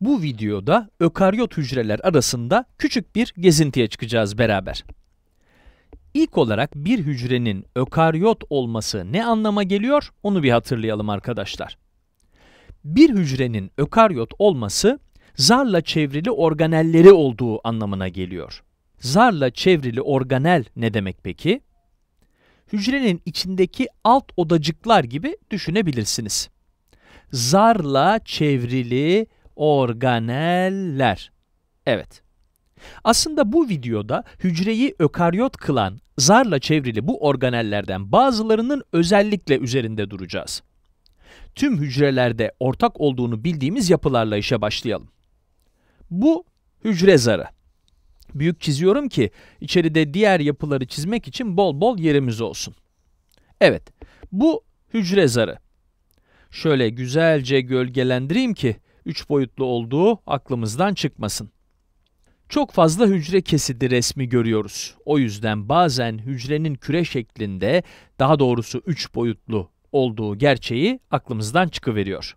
Bu videoda ökaryot hücreler arasında küçük bir gezintiye çıkacağız beraber. İlk olarak bir hücrenin ökaryot olması ne anlama geliyor onu bir hatırlayalım arkadaşlar. Bir hücrenin ökaryot olması zarla çevrili organelleri olduğu anlamına geliyor. Zarla çevrili organel ne demek peki? Hücrenin içindeki alt odacıklar gibi düşünebilirsiniz. Zarla çevrili organeller. Evet. Aslında bu videoda hücreyi ökaryot kılan zarla çevrili bu organellerden bazılarının özellikle üzerinde duracağız. Tüm hücrelerde ortak olduğunu bildiğimiz yapılarla işe başlayalım. Bu hücre zarı. Büyük çiziyorum ki içeride diğer yapıları çizmek için bol bol yerimiz olsun. Evet, bu hücre zarı. Şöyle güzelce gölgelendireyim ki 3 boyutlu olduğu aklımızdan çıkmasın. Çok fazla hücre kesidi resmi görüyoruz. O yüzden bazen hücrenin küre şeklinde, daha doğrusu 3 boyutlu olduğu gerçeği aklımızdan çıkıveriyor.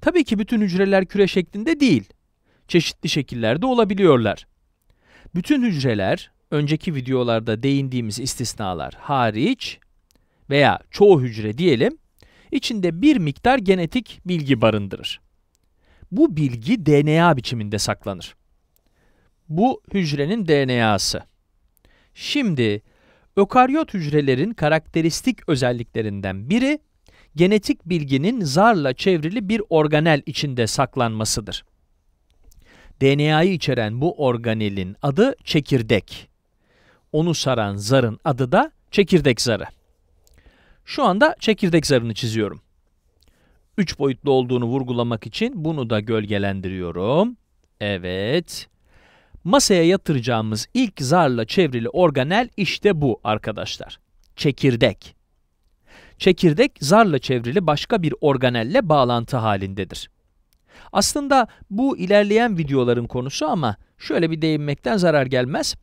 Tabii ki bütün hücreler küre şeklinde değil. Çeşitli şekillerde olabiliyorlar. Bütün hücreler, önceki videolarda değindiğimiz istisnalar hariç veya çoğu hücre diyelim, içinde bir miktar genetik bilgi barındırır. Bu bilgi DNA biçiminde saklanır. Bu hücrenin DNA'sı. Şimdi ökaryot hücrelerin karakteristik özelliklerinden biri genetik bilginin zarla çevrili bir organel içinde saklanmasıdır. DNA'yı içeren bu organelin adı çekirdek. Onu saran zarın adı da çekirdek zarı. Şu anda çekirdek zarını çiziyorum. 3 boyutlu olduğunu vurgulamak için bunu da gölgelendiriyorum. Evet. Masaya yatıracağımız ilk zarla çevrili organel işte bu arkadaşlar. Çekirdek. Çekirdek zarla çevrili başka bir organelle bağlantı halindedir. Aslında bu ilerleyen videoların konusu ama şöyle bir değinmekten zarar gelmez.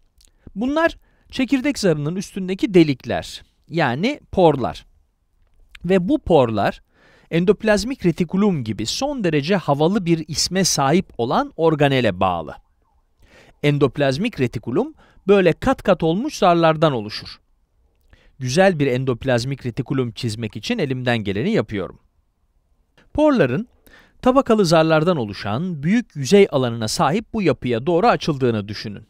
Bunlar çekirdek zarının üstündeki delikler yani porlar. Ve bu porlar endoplazmik retikulum gibi son derece havalı bir isme sahip olan organele bağlı. Endoplazmik retikulum böyle kat kat olmuş zarlardan oluşur. Güzel bir endoplazmik retikulum çizmek için elimden geleni yapıyorum. Porların tabakalı zarlardan oluşan büyük yüzey alanına sahip bu yapıya doğru açıldığını düşünün.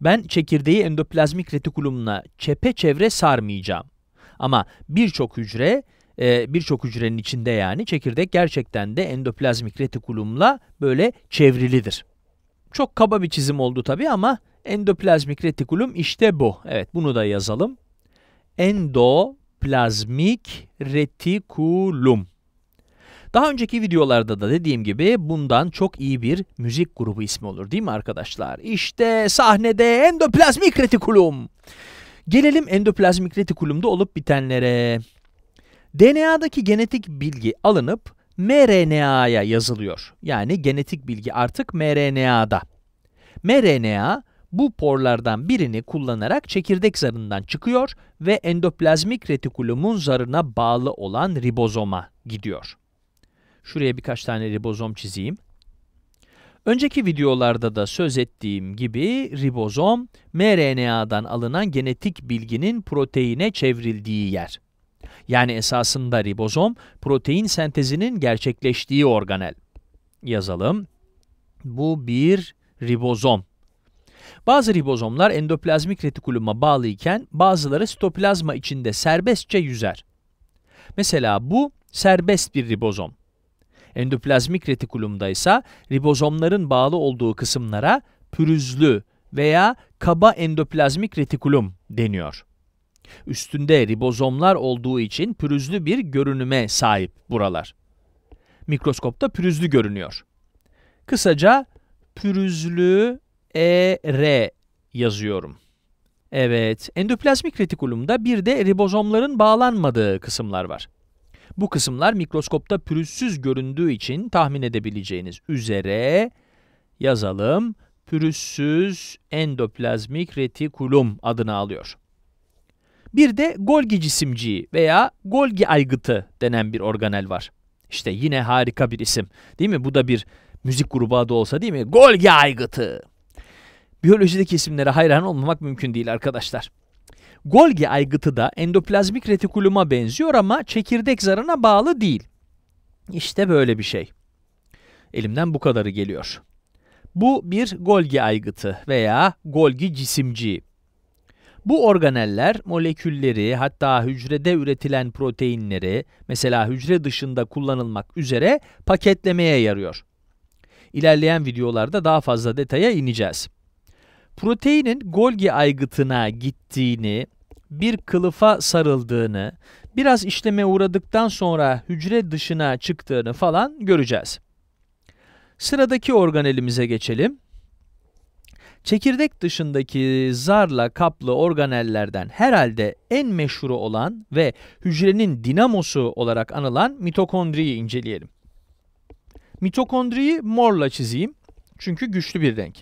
Ben çekirdeği endoplazmik retikulumla çepeçevre sarmayacağım. Ama birçok hücre e, birçok hücrenin içinde yani çekirdek gerçekten de endoplazmik retikulumla böyle çevrilidir. Çok kaba bir çizim oldu tabi ama endoplazmik retikulum işte bu. Evet bunu da yazalım. Endoplazmik retikulum. Daha önceki videolarda da dediğim gibi bundan çok iyi bir müzik grubu ismi olur değil mi arkadaşlar? İşte sahnede endoplazmik retikulum. Gelelim endoplazmik retikulumda olup bitenlere. DNA'daki genetik bilgi alınıp mRNA'ya yazılıyor. Yani genetik bilgi artık mRNA'da. mRNA bu porlardan birini kullanarak çekirdek zarından çıkıyor ve endoplazmik retikulumun zarına bağlı olan ribozoma gidiyor. Şuraya birkaç tane ribozom çizeyim. Önceki videolarda da söz ettiğim gibi ribozom, mRNA'dan alınan genetik bilginin proteine çevrildiği yer yani esasında ribozom protein sentezinin gerçekleştiği organel. Yazalım. Bu bir ribozom. Bazı ribozomlar endoplazmik retikuluma bağlıyken, bazıları sitoplazma içinde serbestçe yüzer. Mesela bu serbest bir ribozom. Endoplazmik retikulumda ise ribozomların bağlı olduğu kısımlara pürüzlü veya kaba endoplazmik retikulum deniyor. Üstünde ribozomlar olduğu için pürüzlü bir görünüme sahip buralar. Mikroskopta pürüzlü görünüyor. Kısaca pürüzlü ER yazıyorum. Evet, endoplazmik retikulumda bir de ribozomların bağlanmadığı kısımlar var. Bu kısımlar mikroskopta pürüzsüz göründüğü için tahmin edebileceğiniz üzere yazalım pürüzsüz endoplazmik retikulum adını alıyor. Bir de Golgi cisimciği veya Golgi aygıtı denen bir organel var. İşte yine harika bir isim. Değil mi? Bu da bir müzik grubu adı olsa değil mi? Golgi aygıtı. Biyolojideki isimlere hayran olmamak mümkün değil arkadaşlar. Golgi aygıtı da endoplazmik retikuluma benziyor ama çekirdek zarına bağlı değil. İşte böyle bir şey. Elimden bu kadarı geliyor. Bu bir Golgi aygıtı veya Golgi cisimciği. Bu organeller molekülleri hatta hücrede üretilen proteinleri mesela hücre dışında kullanılmak üzere paketlemeye yarıyor. İlerleyen videolarda daha fazla detaya ineceğiz. Proteinin Golgi aygıtına gittiğini, bir kılıfa sarıldığını, biraz işleme uğradıktan sonra hücre dışına çıktığını falan göreceğiz. Sıradaki organelimize geçelim. Çekirdek dışındaki zarla kaplı organellerden herhalde en meşhuru olan ve hücrenin dinamosu olarak anılan mitokondriyi inceleyelim. Mitokondriyi morla çizeyim çünkü güçlü bir renk.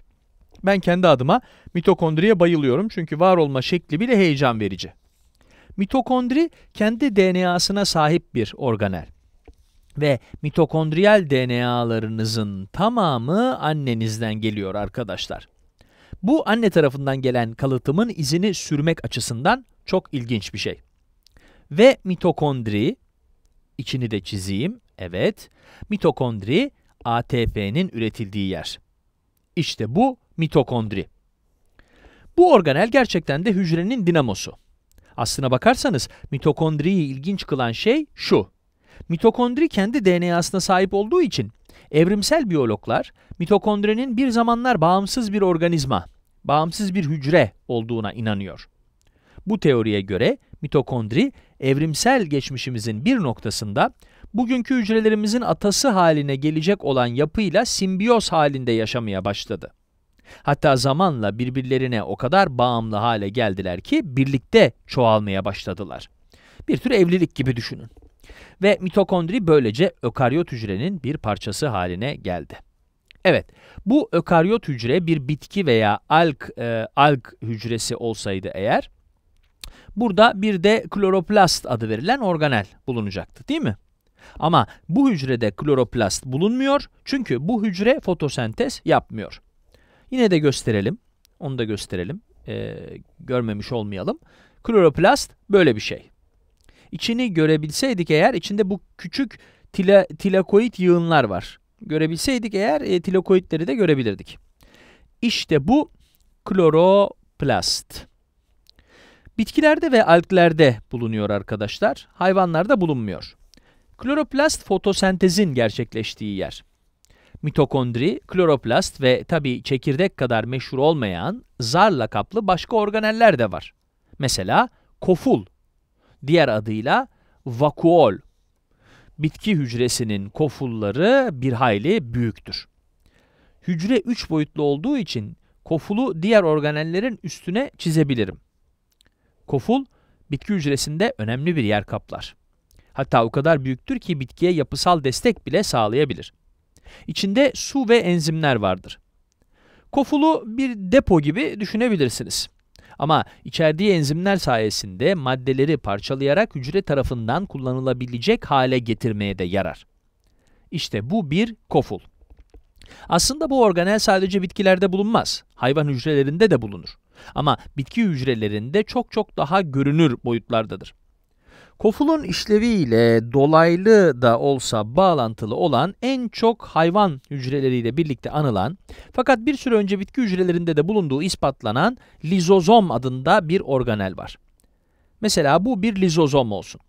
Ben kendi adıma mitokondriye bayılıyorum çünkü var olma şekli bile heyecan verici. Mitokondri kendi DNA'sına sahip bir organel ve mitokondriyal DNA'larınızın tamamı annenizden geliyor arkadaşlar. Bu anne tarafından gelen kalıtımın izini sürmek açısından çok ilginç bir şey. Ve mitokondri, içini de çizeyim, evet, mitokondri ATP'nin üretildiği yer. İşte bu mitokondri. Bu organel gerçekten de hücrenin dinamosu. Aslına bakarsanız mitokondriyi ilginç kılan şey şu. Mitokondri kendi DNA'sına sahip olduğu için Evrimsel biyologlar mitokondrinin bir zamanlar bağımsız bir organizma, bağımsız bir hücre olduğuna inanıyor. Bu teoriye göre mitokondri evrimsel geçmişimizin bir noktasında bugünkü hücrelerimizin atası haline gelecek olan yapıyla simbiyoz halinde yaşamaya başladı. Hatta zamanla birbirlerine o kadar bağımlı hale geldiler ki birlikte çoğalmaya başladılar. Bir tür evlilik gibi düşünün. Ve mitokondri böylece ökaryot hücrenin bir parçası haline geldi. Evet, bu ökaryot hücre bir bitki veya alg, e, alg hücresi olsaydı eğer, burada bir de kloroplast adı verilen organel bulunacaktı değil mi? Ama bu hücrede kloroplast bulunmuyor çünkü bu hücre fotosentez yapmıyor. Yine de gösterelim, onu da gösterelim, ee, görmemiş olmayalım. Kloroplast böyle bir şey. İçini görebilseydik eğer içinde bu küçük tila, tilakoid yığınlar var. Görebilseydik eğer e, tilakoidleri de görebilirdik. İşte bu kloroplast. Bitkilerde ve alglerde bulunuyor arkadaşlar. Hayvanlarda bulunmuyor. Kloroplast fotosentezin gerçekleştiği yer. Mitokondri, kloroplast ve tabi çekirdek kadar meşhur olmayan zarla kaplı başka organeller de var. Mesela koful diğer adıyla vakuol. Bitki hücresinin kofulları bir hayli büyüktür. Hücre üç boyutlu olduğu için kofulu diğer organellerin üstüne çizebilirim. Koful bitki hücresinde önemli bir yer kaplar. Hatta o kadar büyüktür ki bitkiye yapısal destek bile sağlayabilir. İçinde su ve enzimler vardır. Kofulu bir depo gibi düşünebilirsiniz. Ama içerdiği enzimler sayesinde maddeleri parçalayarak hücre tarafından kullanılabilecek hale getirmeye de yarar. İşte bu bir koful. Aslında bu organel sadece bitkilerde bulunmaz, hayvan hücrelerinde de bulunur. Ama bitki hücrelerinde çok çok daha görünür boyutlardadır. Kofulun işleviyle dolaylı da olsa bağlantılı olan en çok hayvan hücreleriyle birlikte anılan fakat bir süre önce bitki hücrelerinde de bulunduğu ispatlanan lizozom adında bir organel var. Mesela bu bir lizozom olsun.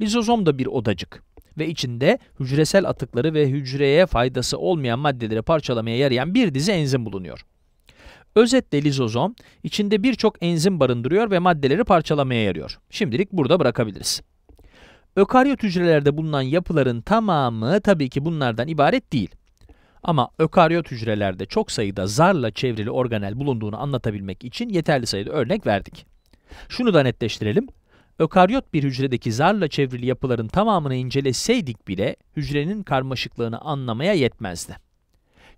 Lizozom da bir odacık ve içinde hücresel atıkları ve hücreye faydası olmayan maddeleri parçalamaya yarayan bir dizi enzim bulunuyor. Özetle lizozom içinde birçok enzim barındırıyor ve maddeleri parçalamaya yarıyor. Şimdilik burada bırakabiliriz. Ökaryot hücrelerde bulunan yapıların tamamı tabii ki bunlardan ibaret değil. Ama ökaryot hücrelerde çok sayıda zarla çevrili organel bulunduğunu anlatabilmek için yeterli sayıda örnek verdik. Şunu da netleştirelim. Ökaryot bir hücredeki zarla çevrili yapıların tamamını inceleseydik bile hücrenin karmaşıklığını anlamaya yetmezdi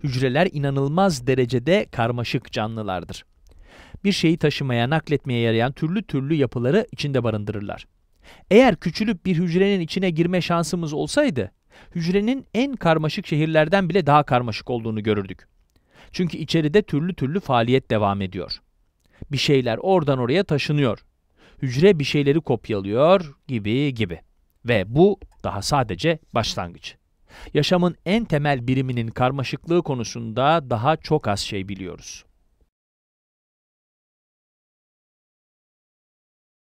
hücreler inanılmaz derecede karmaşık canlılardır. Bir şeyi taşımaya, nakletmeye yarayan türlü türlü yapıları içinde barındırırlar. Eğer küçülüp bir hücrenin içine girme şansımız olsaydı, hücrenin en karmaşık şehirlerden bile daha karmaşık olduğunu görürdük. Çünkü içeride türlü türlü faaliyet devam ediyor. Bir şeyler oradan oraya taşınıyor. Hücre bir şeyleri kopyalıyor gibi gibi. Ve bu daha sadece başlangıç yaşamın en temel biriminin karmaşıklığı konusunda daha çok az şey biliyoruz.